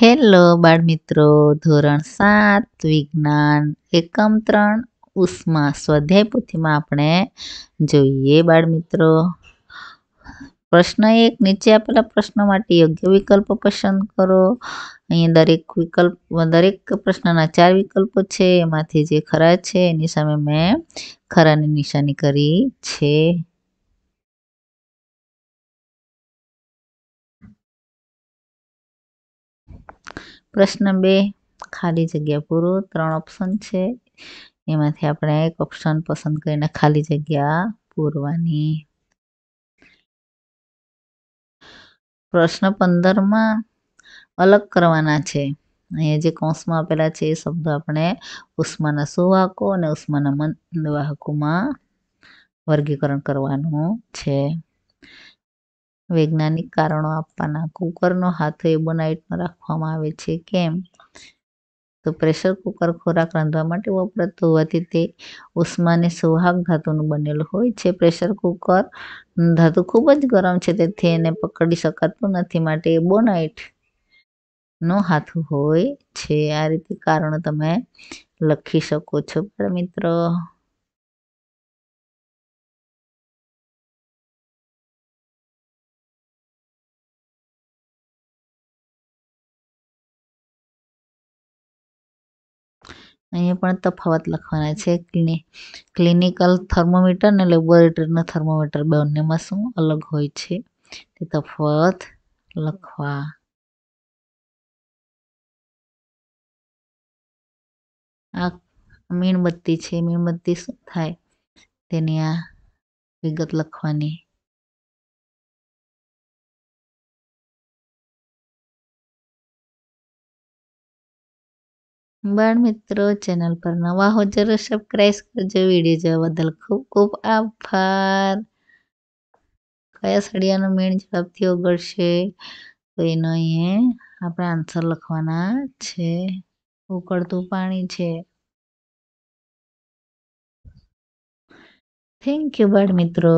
hello બાળમિત્રો ધોરણ સાત વિજ્ઞાન એકમ ત્રણ ઉષ્મા સ્વાધ્યાય પોથીમાં આપણે જોઈએ બાળમિત્રો પ્રશ્ન એક નીચે આપેલા પ્રશ્નો માટે યોગ્ય વિકલ્પ પસંદ કરો અહીંયા દરેક વિકલ્પ દરેક પ્રશ્નના ચાર વિકલ્પો છે એમાંથી જે ખરા છે એની સામે મેં ખરાની નિશાની કરી છે પ્રશ્ન બે ખાલી જગ્યા પૂરો ત્રણ ઓપ્શન છે એમાંથી આપણે એક ઓપ્શન પસંદ કરીને ખાલી જગ્યા પૂરવાની પ્રશ્ન પંદરમાં અલગ કરવાના છે અહીંયા જે કૌંસમાં આપેલા છે એ શબ્દો આપણે ઉષ્માના સુવાહકો અને ઉષ્માના મંદવાહકોમાં વર્ગીકરણ કરવાનું છે વૈજ્ઞાનિક કારણો આપવાના કુકરનો હાથ એ બોનાઇટમાં રાખવામાં આવે છે કેમ તો પ્રેશર કુકર ખોરાક રાંધવા માટે વપરાતો હોવાથી તે ઉષ્માને સુવાહક ધાતુનું બનેલું હોય છે પ્રેશર કુકર ધાતુ ખૂબ જ ગરમ છે તેથી એને પકડી શકાતું નથી માટે એ બોનાઇટ નો હાથું હોય છે આ રીતે કારણો તમે લખી શકો છો મિત્રો અહીંયા પણ તફાવત લખવાના છે ક્લિનિકલ થર્મોમીટર અને લેબોરેટરીનું થર્મોમીટર બંનેમાં શું અલગ હોય છે તે તફાવત લખવા આ મીણબત્તી છે મીણબત્તી શું થાય તેની આ વિગત લખવાની બાળ મિત્રો ચેનલ પર નવા હો જરૂર સબસ્ક્રાઈબ કરજો વિડીયો જોવા બદલ ખૂબ ખૂબ આભાર કયા સળિયાનો મેણ ઝડપથી ઓગળશે તો એનો અહીંયા આપણે આન્સર લખવાના છે ઉકળતું પાણી છે થેન્ક યુ બાળ મિત્રો